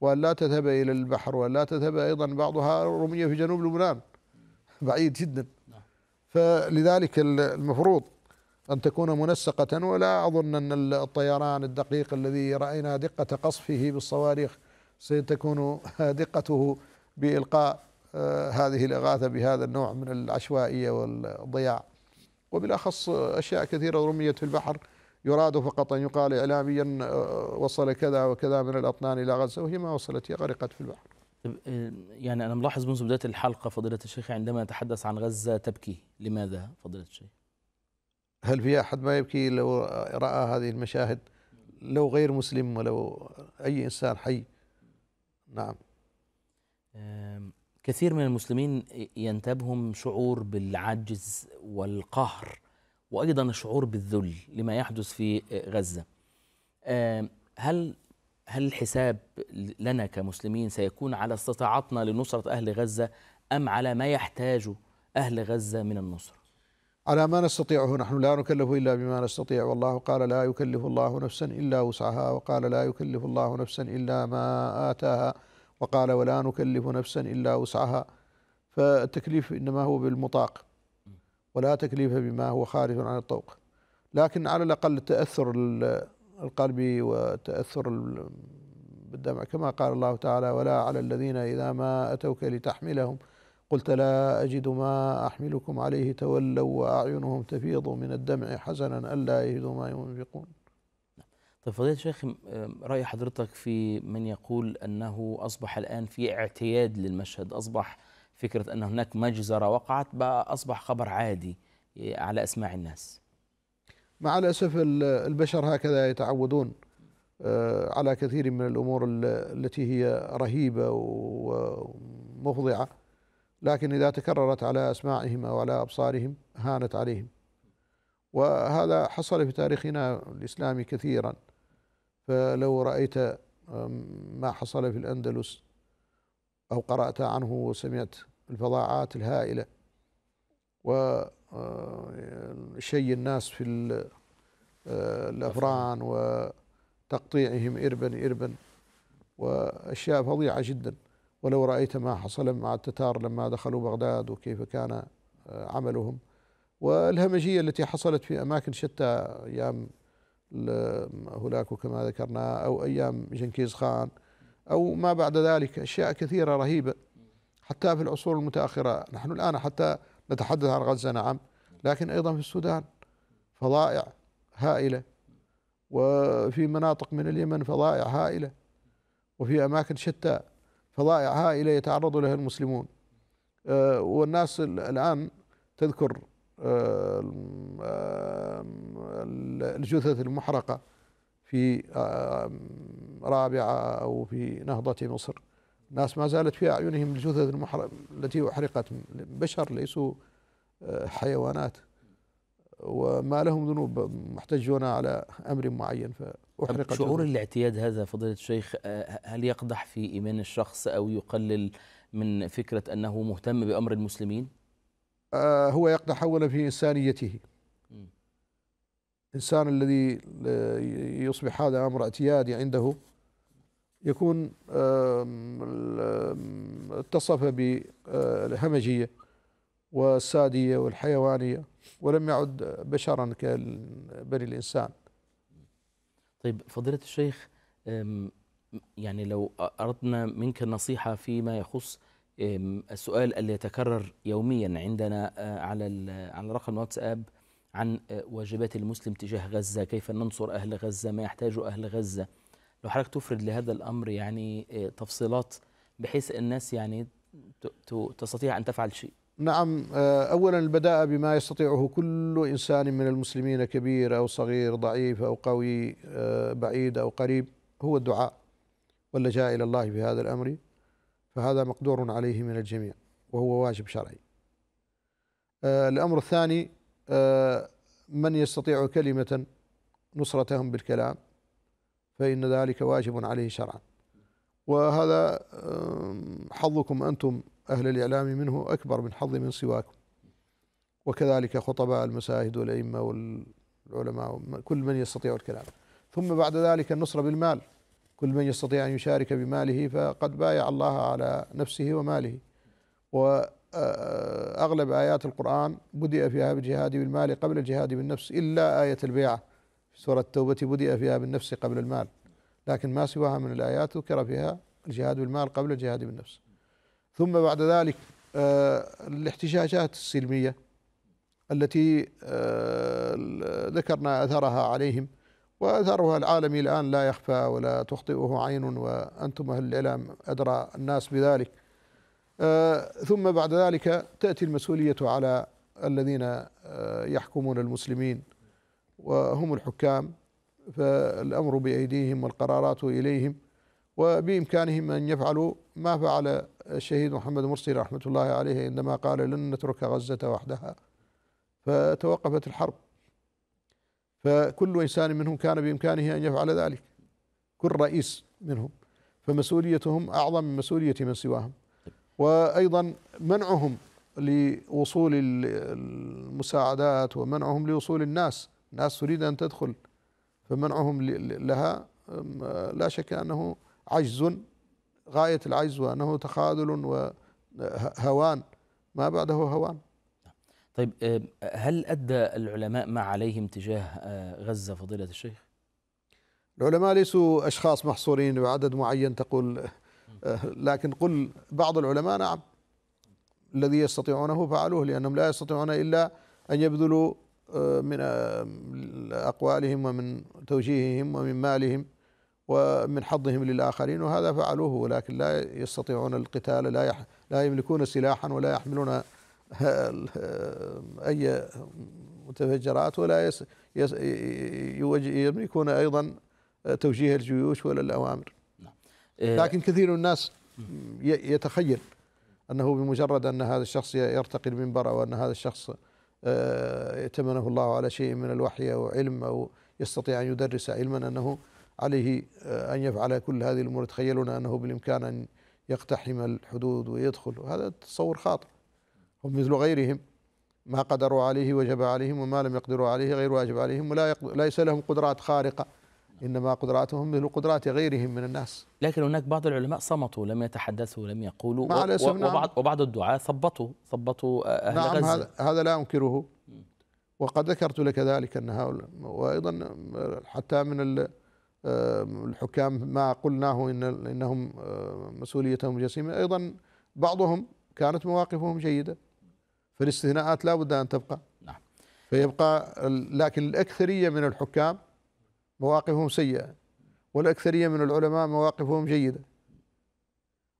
S2: وأن لا تذهب إلى البحر وأن لا تذهب أيضا بعضها رمية في جنوب لبنان بعيد جدا فلذلك المفروض أن تكون منسقة ولا أظن أن الطيران الدقيق الذي رأينا دقة قصفه بالصواريخ ستكون دقته بإلقاء آه، هذه الإغاثة بهذا النوع من العشوائية والضياع وبالأخص أشياء كثيرة رميت في البحر يراد فقط أن يقال إعلاميا آه، وصل كذا وكذا من الأطنان إلى غزة وهي ما وصلت هي غرقت في البحر
S1: طيب، آه، يعني أنا ملاحظ منذ بداية الحلقة فضيلة الشيخ عندما نتحدث عن غزة تبكي لماذا فضيلة الشيخ؟
S2: هل في أحد ما يبكي لو رأى هذه المشاهد لو غير مسلم ولو أي إنسان حي نعم كثير من المسلمين ينتابهم شعور
S1: بالعجز والقهر وايضا الشعور بالذل لما يحدث في غزه. هل هل الحساب لنا كمسلمين سيكون على استطاعتنا لنصره اهل غزه ام على ما يحتاجه اهل غزه من النصره؟
S2: على ما نستطيعه نحن لا نكلف الا بما نستطيع والله قال لا يكلف الله نفسا الا وسعها وقال لا يكلف الله نفسا الا ما اتاها وقال ولا نكلف نفسا إلا وسعها فالتكليف إنما هو بالمطاق ولا تكليف بما هو خارج عن الطوق لكن على الأقل التأثر القلبي وتأثر بالدمع كما قال الله تعالى ولا على الذين إذا ما أتوك لتحملهم قلت لا أجد ما أحملكم عليه تولوا وأعينهم تفيض من الدمع حزنا ألا يجدوا ما ينفقون
S1: طيب فضيلة الشيخ رأي حضرتك في من يقول أنه أصبح الآن في اعتياد للمشهد أصبح فكرة أن هناك مجزرة وقعت بقى أصبح خبر عادي على أسماع الناس
S2: مع الأسف البشر هكذا يتعودون آه، على كثير من الأمور التي هي رهيبة ومفضعة لكن إذا تكررت على أسماعهم أو على أبصارهم هانت عليهم وهذا حصل في تاريخنا الإسلامي كثيراً فلو رأيت ما حصل في الأندلس أو قرأت عنه وسمعت الفظاعات الهائلة وشي الناس في الأفران وتقطيعهم إربا إربا وأشياء فظيعة جدا ولو رأيت ما حصل مع التتار لما دخلوا بغداد وكيف كان عملهم والهمجية التي حصلت في أماكن شتى أيام هناك كما ذكرنا أو أيام جنكيز خان أو ما بعد ذلك أشياء كثيرة رهيبة حتى في العصور المتأخرة نحن الآن حتى نتحدث عن غزة نعم لكن أيضا في السودان فضائع هائلة وفي مناطق من اليمن فضائع هائلة وفي أماكن شتى فضائع هائلة يتعرض لها المسلمون أه، والناس الآن تذكر آه، الجثث المحرقة في رابعة أو في نهضة مصر الناس ما زالت في أعينهم الجثث المحرقة التي أحرقت بشر ليسوا آه، حيوانات وما لهم ذنوب محتجون على امر معين فأحرقت شعور
S1: الاعتياد هذا فضيله الشيخ آه، هل يقدح في ايمان الشخص او يقلل من فكره انه مهتم بامر المسلمين؟
S2: آه، هو يقنع أولا في إنسانيته الإنسان الذي يصبح هذا أمر اعتيادي عنده يكون اتصف بالهمجية والسادية والحيوانية ولم يعد بشرا كبني الإنسان طيب فضيلة الشيخ يعني لو أردنا منك
S1: النصيحة فيما يخص السؤال اللي يتكرر يوميا عندنا آه، على على رقم الواتساب عن آه، واجبات المسلم تجاه غزة كيف ننصر أهل غزة ما يحتاجه أهل غزة لو حضرتك تفرد لهذا الأمر يعني آه، تفصيلات بحيث الناس يعني تستطيع أن تفعل شيء
S2: نعم أولا البداء بما يستطيعه كل إنسان من المسلمين كبير أو صغير ضعيف أو قوي بعيد أو قريب هو الدعاء واللجاء إلى الله في هذا الأمر فهذا مقدور عليه من الجميع وهو واجب شرعي آه، الأمر الثاني آه، من يستطيع كلمة نصرتهم بالكلام فإن ذلك واجب عليه شرعا وهذا حظكم أنتم أهل الإعلام منه أكبر من حظ من سواكم وكذلك خطباء المساجد والأئمة والعلماء كل من يستطيع الكلام ثم بعد ذلك النصرة بالمال كل من يستطيع أن يشارك بماله فقد بايع الله على نفسه وماله وأغلب آيات القرآن بدأ فيها بالجهاد بالمال قبل الجهاد بالنفس إلا آية البيعة في سورة التوبة بدأ فيها بالنفس قبل المال لكن ما سواها من الآيات ذكر فيها الجهاد بالمال قبل الجهاد بالنفس ثم بعد ذلك آه، الاحتجاجات السلمية التي آه، ذكرنا أثرها عليهم وأثرها العالمي الآن لا يخفى ولا تخطئه عين وأنتم أهل الإعلام أدرى الناس بذلك آه، ثم بعد ذلك تأتي المسؤولية على الذين آه، يحكمون المسلمين وهم الحكام فالأمر بأيديهم والقرارات إليهم وبإمكانهم أن يفعلوا ما فعل الشهيد محمد مرسي رحمة الله عليه عندما قال لن نترك غزة وحدها فتوقفت الحرب فكل إنسان منهم كان بإمكانه أن يفعل ذلك كل رئيس منهم فمسؤوليتهم أعظم من مسؤولية من سواهم وأيضا منعهم لوصول المساعدات ومنعهم لوصول الناس الناس تريد أن تدخل فمنعهم لها لا شك أنه عجز غاية العجز وأنه تخاذل وهوان ما بعده هوان
S1: طيب آه، هل أدى العلماء ما عليهم تجاه آه، غزة فضيلة الشيخ؟
S2: العلماء ليسوا أشخاص محصورين بعدد معين تقول آه، لكن قل بعض العلماء نعم الذي يستطيعونه فعلوه لأنهم لا يستطيعون إلا أن يبذلوا من أقوالهم ومن توجيههم ومن مالهم ومن حظهم للآخرين وهذا فعلوه ولكن لا يستطيعون القتال لا لا يملكون سلاحا ولا يحملون أي متفجرات ولا يس يس يملكون أيضا توجيه الجيوش ولا الأوامر نعم. آه، لكن كثير من الناس يتخيل أنه بمجرد أن هذا الشخص يرتقي المنبر أو أن هذا الشخص ائتمنه آه، الله على شيء من الوحي أو علم أو يستطيع أن يدرس علما أنه عليه آه، أن يفعل كل هذه الأمور يتخيلون أنه بالإمكان أن يقتحم الحدود ويدخل هذا تصور خاطئ هم مثل غيرهم ما قدروا عليه وجب عليهم وما لم يقدروا عليه غير واجب عليهم ولا ليس لهم قدرات خارقة إنما قدراتهم مثل قدرات غيرهم من الناس
S1: لكن هناك بعض العلماء صمتوا لم يتحدثوا لم
S2: يقولوا مع الأسف نعم وبعض,
S1: وبعض الدعاة ثبطوا ثبطوا آه، أهل نعم غزة هذا,
S2: هذا لا أنكره وقد ذكرت لك ذلك أن هؤلاء وأيضا حتى من آه، الحكام ما قلناه إن إنهم آه، مسؤوليتهم جسيمة أيضا بعضهم كانت مواقفهم جيدة فالاستثناءات لا بد أن تبقى نعم فيبقى لكن الأكثرية من الحكام مواقفهم سيئة والأكثرية من العلماء مواقفهم جيدة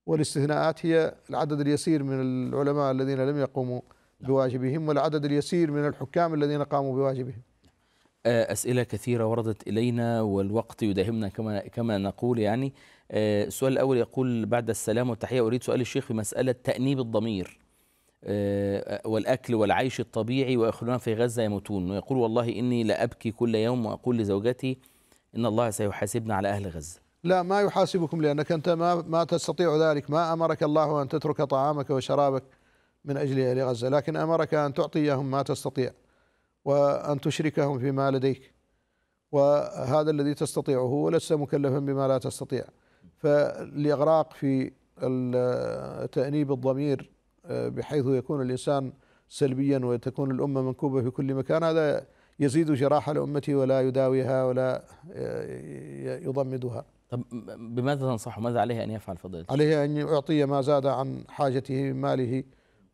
S2: والاستثناءات هي العدد اليسير من العلماء الذين لم يقوموا نعم. بواجبهم والعدد اليسير من الحكام الذين قاموا بواجبهم
S1: آه، أسئلة كثيرة وردت إلينا والوقت يداهمنا كما كما نقول يعني آه، السؤال الأول يقول بعد السلام والتحية أريد سؤال الشيخ في مسألة تأنيب الضمير آه، والأكل والعيش الطبيعي ويخلون في غزة يموتون ويقول والله إني لأبكي كل يوم وأقول لزوجتي إن الله سيحاسبنا على أهل غزة
S2: لا ما يحاسبكم لأنك أنت ما, ما تستطيع ذلك ما أمرك الله أن تترك طعامك وشرابك من أجل أهل غزة لكن أمرك أن تعطيهم ما تستطيع وأن تشركهم فيما لديك وهذا الذي تستطيعه ولست مكلفا بما لا تستطيع فالإغراق في تأنيب الضمير بحيث يكون الإنسان سلبيا وتكون الأمة منكوبة في كل مكان هذا يزيد جراح الأمة ولا يداويها ولا آه، يضمدها
S1: طب بماذا تنصحه ماذا عليه أن يفعل فضيلة
S2: عليه أن يعطي ما زاد عن حاجته من ماله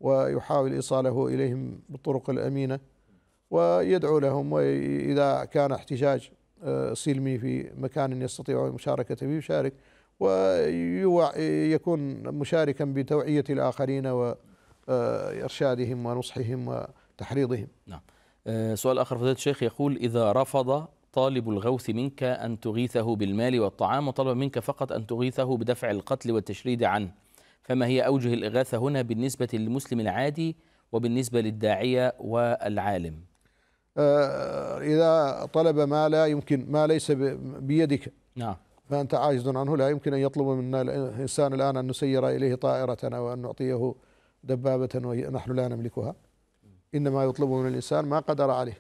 S2: ويحاول إيصاله إليهم بالطرق الأمينة ويدعو لهم وإذا كان احتجاج آه، سلمي في مكان يستطيع المشاركة فيه يشارك ويكون مشاركا بتوعية الآخرين وإرشادهم آه، ونصحهم وتحريضهم
S1: نعم آه، سؤال آخر فضيلة الشيخ يقول إذا رفض طالب الغوث منك أن تغيثه بالمال والطعام وطلب منك فقط أن تغيثه بدفع القتل والتشريد عنه فما هي أوجه الإغاثة هنا بالنسبة للمسلم العادي وبالنسبة للداعية والعالم
S2: آه، إذا طلب ما لا يمكن ما ليس بيدك نعم فأنت عاجز عنه لا يمكن أن يطلب منا الإنسان الآن أن نسير إليه طائرة أو أن نعطيه دبابة ونحن لا نملكها إنما يطلب من الإنسان ما قدر عليه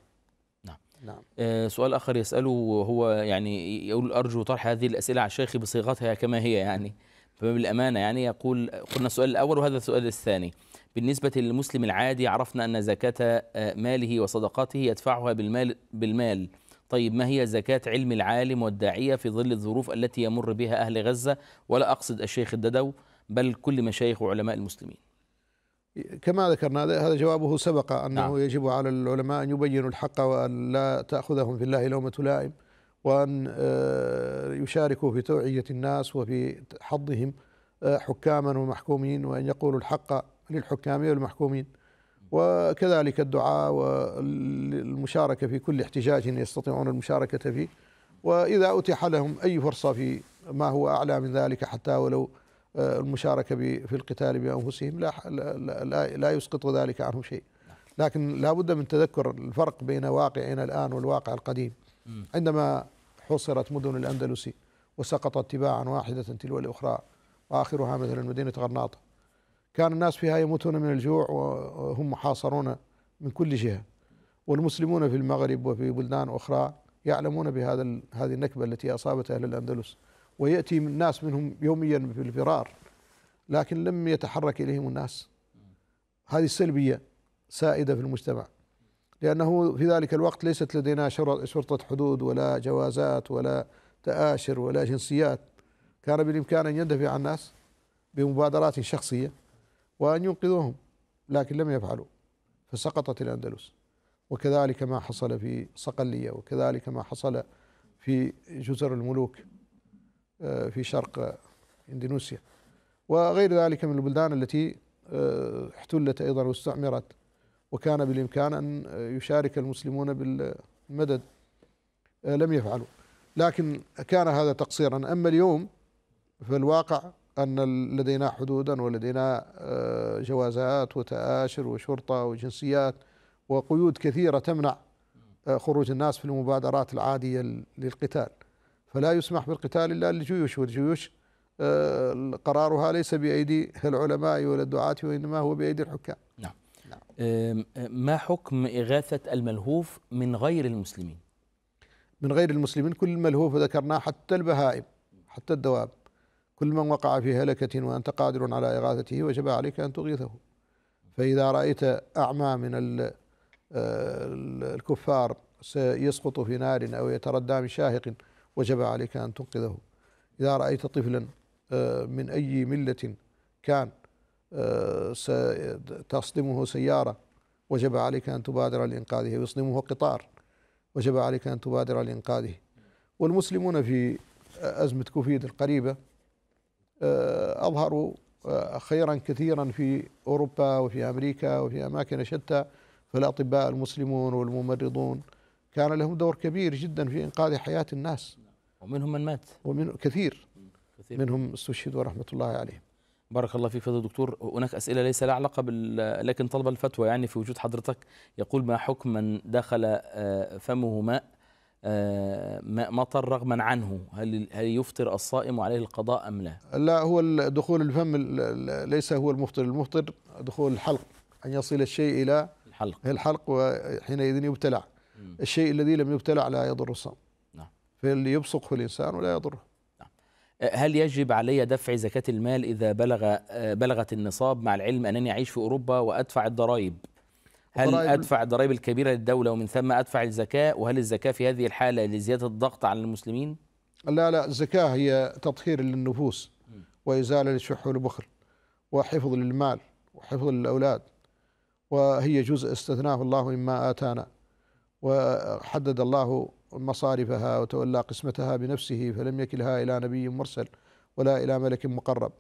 S1: نعم. نعم. آه، سؤال آخر يسأله هو يعني يقول أرجو طرح هذه الأسئلة على الشيخ بصيغتها كما هي يعني بالأمانة يعني يقول قلنا السؤال الأول وهذا السؤال الثاني بالنسبة للمسلم العادي عرفنا أن زكاة آه، ماله وصدقاته يدفعها بالمال بالمال طيب ما هي زكاة علم العالم والداعية في ظل الظروف التي يمر بها أهل غزة ولا أقصد الشيخ الددو بل كل مشايخ وعلماء المسلمين
S2: كما ذكرنا هذا جوابه سبق أنه نعم. يجب على العلماء أن يبينوا الحق وأن لا تأخذهم في الله لومة لائم وأن آه، يشاركوا في توعية الناس وفي حظهم آه، حكاما ومحكومين وأن يقولوا الحق للحكام والمحكومين وكذلك الدعاء والمشاركة في كل احتجاج يستطيعون المشاركة فيه وإذا أتيح لهم أي فرصة في ما هو أعلى من ذلك حتى ولو آه، المشاركة في القتال بأنفسهم لا, لا, لا, لا يسقط ذلك عنهم شيء لكن لا بد من تذكر الفرق بين واقعنا الآن والواقع القديم عندما حصرت مدن الأندلس وسقطت تباعا واحدة تلو الأخرى وآخرها مثلا مدينة غرناطة كان الناس فيها يموتون من الجوع وهم محاصرون من كل جهه والمسلمون في المغرب وفي بلدان اخرى يعلمون بهذا هذه النكبه التي اصابت اهل الاندلس وياتي من الناس منهم يوميا في الفرار لكن لم يتحرك اليهم الناس هذه السلبيه سائده في المجتمع لانه في ذلك الوقت ليست لدينا شرطه حدود ولا جوازات ولا تاشر ولا جنسيات كان بالامكان ان يندفع الناس بمبادرات شخصيه وأن ينقذوهم لكن لم يفعلوا فسقطت الأندلس وكذلك ما حصل في صقلية وكذلك ما حصل في جزر الملوك آه، في شرق اندونيسيا وغير ذلك من البلدان التي آه، احتلت ايضا واستعمرت وكان بالامكان ان يشارك المسلمون بالمدد آه، لم يفعلوا لكن كان هذا تقصيرا اما اليوم فالواقع أن لدينا حدودا ولدينا آه، جوازات وتآشر وشرطة وجنسيات وقيود كثيرة تمنع آه، خروج الناس في المبادرات العادية للقتال فلا يسمح بالقتال إلا للجيوش والجيوش آه، قرارها ليس بأيدي العلماء ولا الدعاة وإنما هو بأيدي الحكام نعم. نعم ما
S1: حكم إغاثة الملهوف من غير المسلمين
S2: من غير المسلمين كل الملهوف ذكرناه حتى البهائم حتى الدواب كل من وقع في هلكة وأنت قادر على إغاثته وجب عليك أن تغيثه فإذا رأيت أعمى من آه، الكفار سيسقط في نار أو يتردى من شاهق وجب عليك أن تنقذه إذا رأيت طفلا آه، من أي ملة كان آه، تصدمه سيارة وجب عليك أن تبادر لإنقاذه ويصدمه قطار وجب عليك أن تبادر لإنقاذه والمسلمون في أزمة كوفيد القريبة آه، أظهروا آه، خيرا كثيرا في أوروبا وفي أمريكا وفي أماكن شتى فالأطباء المسلمون والممرضون كان لهم دور كبير جدا في إنقاذ حياة الناس ومنهم من مات ومن كثير, كثير منهم استشهدوا رحمة الله عليهم
S1: بارك الله فيك فضل دكتور هناك أسئلة ليس لها علاقة بال لكن طلب الفتوى يعني في وجود حضرتك يقول ما حكم من دخل آه، فمه ماء آه، مطر رغما عنه هل هل يفطر الصائم وعليه القضاء ام لا؟
S2: لا هو دخول الفم ليس هو المفطر، المفطر دخول الحلق ان يصل الشيء الى الحلق الحلق وحينئذ يبتلع الشيء الذي لم يبتلع لا يضر الصوم نعم في الانسان ولا يضره نعم. آه، هل يجب علي دفع زكاة المال إذا بلغ
S1: آه، بلغت النصاب مع العلم أنني أعيش في أوروبا وأدفع الضرائب هل ادفع الضرائب الكبيره للدوله ومن ثم ادفع الزكاه وهل الزكاه في هذه الحاله لزياده الضغط على المسلمين؟
S2: لا لا الزكاه هي تطهير للنفوس وازاله للشح والبخل وحفظ للمال وحفظ للاولاد وهي جزء استثناه الله مما اتانا وحدد الله مصارفها وتولى قسمتها بنفسه فلم يكلها الى نبي مرسل ولا الى ملك مقرب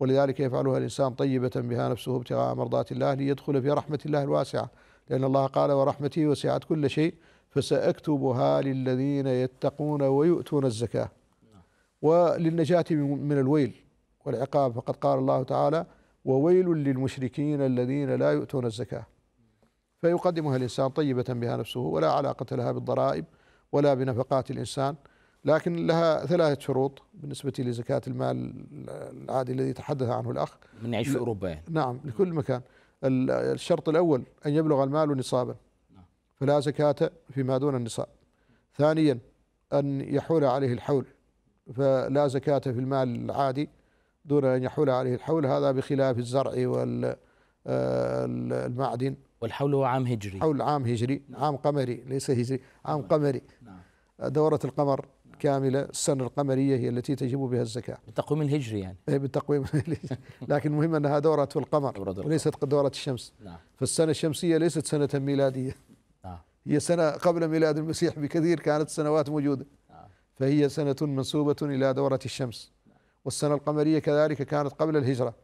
S2: ولذلك يفعلها الإنسان طيبة بها نفسه ابتغاء مرضات الله ليدخل في رحمة الله الواسعة لأن الله قال ورحمتي وسعت كل شيء فسأكتبها للذين يتقون ويؤتون الزكاة وللنجاة من الويل والعقاب فقد قال الله تعالى وويل للمشركين الذين لا يؤتون الزكاة فيقدمها الإنسان طيبة بها نفسه ولا علاقة لها بالضرائب ولا بنفقات الإنسان لكن لها ثلاثة شروط بالنسبة لزكاة المال العادي الذي تحدث عنه الأخ من يعيش في أوروبا يعني. نعم لكل مكان الشرط الأول أن يبلغ المال نصابا نعم. فلا زكاة فيما دون النصاب ثانيا أن يحول عليه الحول فلا زكاة في المال العادي دون أن يحول عليه الحول هذا بخلاف الزرع والمعدن آه، والحول هو عام هجري حول عام هجري عام قمري ليس هجري عام نعم. قمري نعم. دورة القمر كاملة السنة القمرية هي التي تجب بها الزكاة بالتقويم الهجري يعني إيه، بالتقويم لكن المهم أنها دورة القمر دورة وليست دورة الشمس نعم. فالسنة الشمسية ليست سنة ميلادية نعم. هي سنة قبل ميلاد المسيح بكثير كانت سنوات موجودة نعم. فهي سنة منسوبة إلى دورة الشمس نعم. والسنة القمرية كذلك كانت قبل الهجرة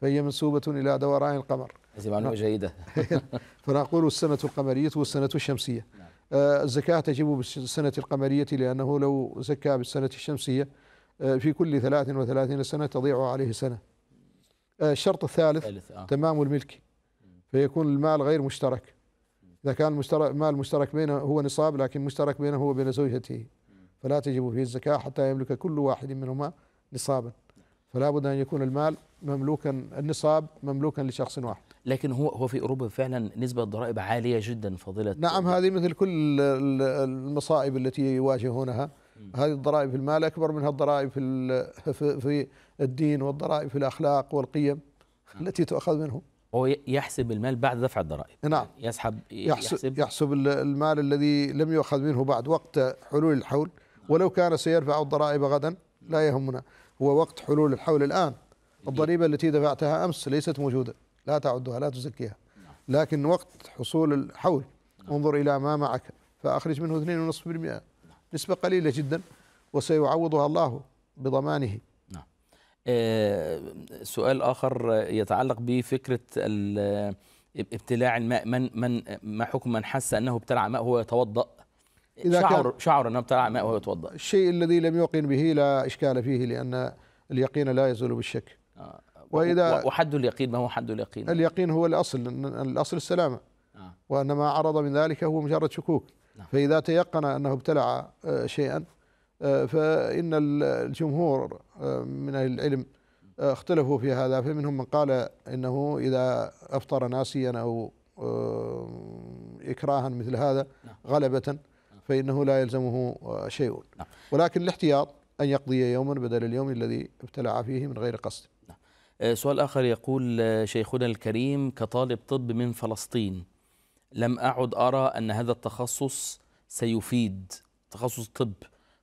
S2: فهي منسوبة إلى دوران القمر هذه معلومة جيدة فنقول السنة القمرية والسنة الشمسية نعم. آه، الزكاة تجب بالسنة القمرية لأنه لو زكى بالسنة الشمسية آه، في كل 33 سنة تضيع عليه سنة آه، الشرط الثالث تمام الملك فيكون المال غير مشترك إذا كان مشترك مال مشترك بينه هو نصاب لكن مشترك بينه وبين زوجته فلا تجب فيه الزكاة حتى يملك كل واحد منهما نصابا فلا بد أن يكون المال مملوكا النصاب مملوكا لشخص واحد لكن هو هو في اوروبا فعلا نسبه الضرائب عاليه
S1: جدا فضيله
S2: نعم هذه مثل كل المصائب التي يواجهونها هذه الضرائب في المال اكبر منها الضرائب في في الدين والضرائب في الاخلاق والقيم التي تؤخذ منهم
S1: هو يحسب المال بعد دفع الضرائب نعم يسحب يحسب,
S2: يحسب, يحسب المال الذي لم يؤخذ منه بعد وقت حلول الحول نعم. ولو كان سيرفع الضرائب غدا لا يهمنا هو وقت حلول الحول الان الضريبه التي دفعتها امس ليست موجوده لا تعدها لا تزكيها لكن وقت حصول الحول انظر إلى ما معك فأخرج منه 2.5% نسبة قليلة جدا وسيعوضها الله بضمانه نعم
S1: آه، سؤال آخر يتعلق بفكرة ابتلاع الماء من من ما حكم من حس أنه ابتلع ماء وهو يتوضأ إذا شعر شعر أنه ابتلع ماء وهو يتوضأ
S2: الشيء الذي لم يوقن به لا إشكال فيه لأن اليقين لا يزول بالشك آه. وإذا
S1: وحد اليقين ما هو حد اليقين؟
S2: اليقين هو الأصل الأصل السلامة آه. وأن ما عرض من ذلك هو مجرد شكوك نعم. فإذا تيقن أنه ابتلع آه، شيئا آه، فإن الجمهور من أهل العلم اختلفوا في هذا فمنهم من قال إنه إذا أفطر ناسيا أو إكراها مثل هذا نعم. غلبة فإنه لا يلزمه شيء نعم. ولكن الاحتياط أن يقضي يوما بدل اليوم الذي ابتلع فيه من غير قصد آه،
S1: سؤال آخر يقول آه، شيخنا الكريم كطالب طب من فلسطين لم أعد أرى أن هذا التخصص سيفيد تخصص طب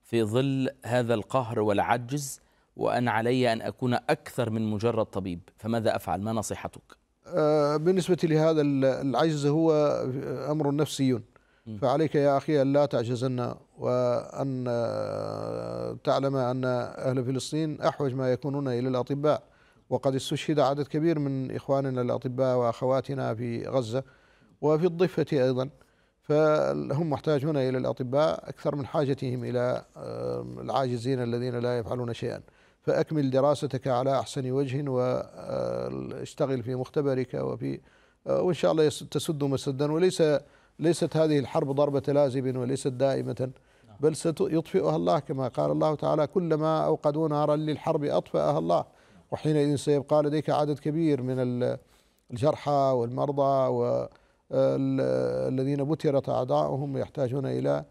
S1: في ظل هذا القهر والعجز وأن علي أن أكون أكثر من مجرد طبيب فماذا أفعل ما نصيحتك؟
S2: آه، بالنسبة لهذا العجز هو أمر نفسي فعليك يا أخي أن لا تعجزن وأن تعلم أن أهل فلسطين أحوج ما يكونون إلى الأطباء وقد استشهد عدد كبير من إخواننا الأطباء وأخواتنا في غزة وفي الضفة أيضا فهم محتاجون إلى الأطباء أكثر من حاجتهم إلى العاجزين الذين لا يفعلون شيئا فأكمل دراستك على أحسن وجه واشتغل آه، في مختبرك وفي آه، وإن شاء الله تسد مسدا وليس ليست هذه الحرب ضربة لازم وليست دائمة نعم. بل سيطفئها الله كما قال الله تعالى كلما أوقدوا نارا للحرب أطفأها الله وحينئذ سيبقى لديك عدد كبير من الجرحى والمرضى والذين بترت أعضاؤهم يحتاجون إلى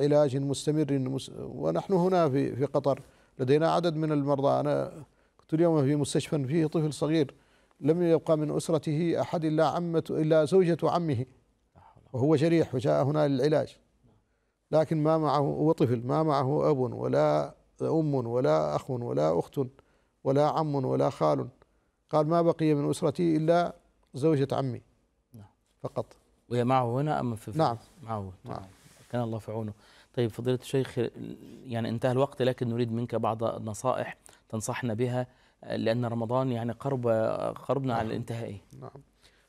S2: علاج مستمر ونحن هنا في في قطر لدينا عدد من المرضى أنا كنت اليوم في مستشفى فيه طفل صغير لم يبقى من أسرته أحد إلا عمة إلا زوجة عمه وهو جريح وجاء هنا للعلاج لكن ما معه هو طفل ما معه أب ولا أم ولا أخ ولا أخت ولا عم ولا خال قال ما بقي من أسرتي إلا زوجة عمي نعم. فقط
S1: وهي معه هنا أم في نعم معه نعم كان الله في عونه طيب فضيلة الشيخ يعني انتهى الوقت لكن نريد منك بعض النصائح تنصحنا بها لأن رمضان يعني قرب قربنا نعم. على الانتهاء نعم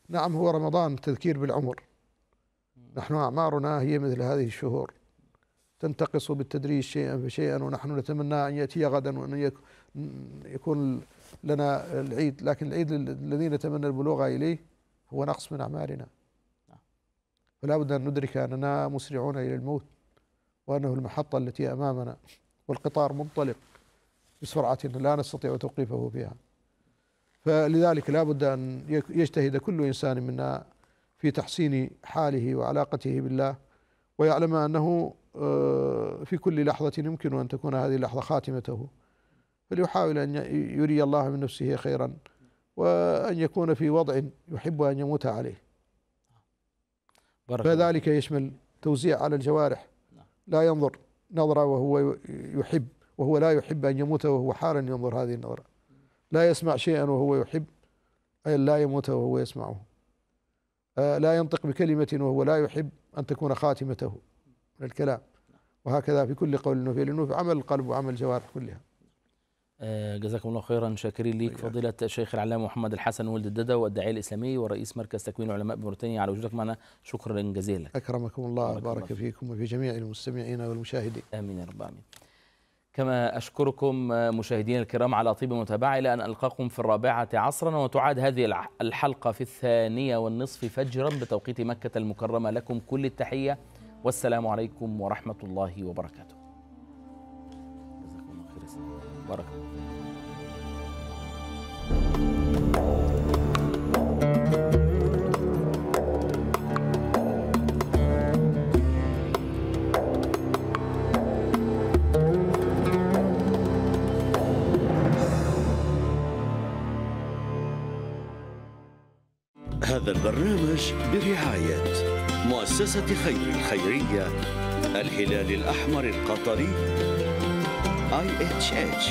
S2: نعم هو رمضان تذكير بالعمر نحن أعمارنا هي مثل هذه الشهور تنتقص بالتدريج شيئا فشيئا ونحن نتمنى أن يأتي غدا وأن يكون لنا العيد لكن العيد الذي نتمنى البلوغ إليه هو نقص من أعمالنا نعم. فلا بد أن ندرك أننا مسرعون إلى الموت وأنه المحطة التي أمامنا والقطار منطلق بسرعة لا نستطيع توقيفه فيها فلذلك لا بد أن يجتهد كل إنسان منا في تحسين حاله وعلاقته بالله ويعلم أنه آه، في كل لحظة يمكن أن تكون هذه اللحظة خاتمته فليحاول أن يري الله من نفسه خيرا وأن يكون في وضع يحب أن يموت عليه فذلك يشمل توزيع على الجوارح نعم. لا ينظر نظرة وهو يحب وهو لا يحب أن يموت وهو حالا ينظر هذه النظرة لا يسمع شيئا وهو يحب أي لا يموت وهو يسمعه آه، لا ينطق بكلمة وهو لا يحب أن تكون خاتمته من الكلام نعم. وهكذا في كل قول نفيل في عمل القلب وعمل الجوارح كلها
S1: آه، جزاكم الله خيرا شاكرين ليك فضيلة الشيخ العلامة محمد الحسن ولد الددة والداعية الإسلامي ورئيس مركز تكوين العلماء بموريتانيا على وجودك معنا
S2: شكرا جزيلا أكرمكم الله بارك الله. فيكم وفي جميع المستمعين والمشاهدين آمين يا رب آمين
S1: كما أشكركم مشاهدينا الكرام على طيب المتابعة إلى أن ألقاكم في الرابعة عصرا وتعاد هذه الحلقة في الثانية والنصف فجرا بتوقيت مكة المكرمة لكم كل التحية والسلام عليكم ورحمة الله وبركاته جزاكم الله خير بارك الله
S2: البرنامج برعاية
S1: مؤسسة خير الخيرية الهلال الأحمر القطري
S2: اي اتش اتش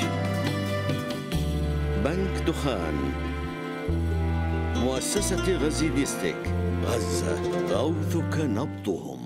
S2: بنك دخان مؤسسة غزي ديستيك غزة
S1: غوثك نبضهم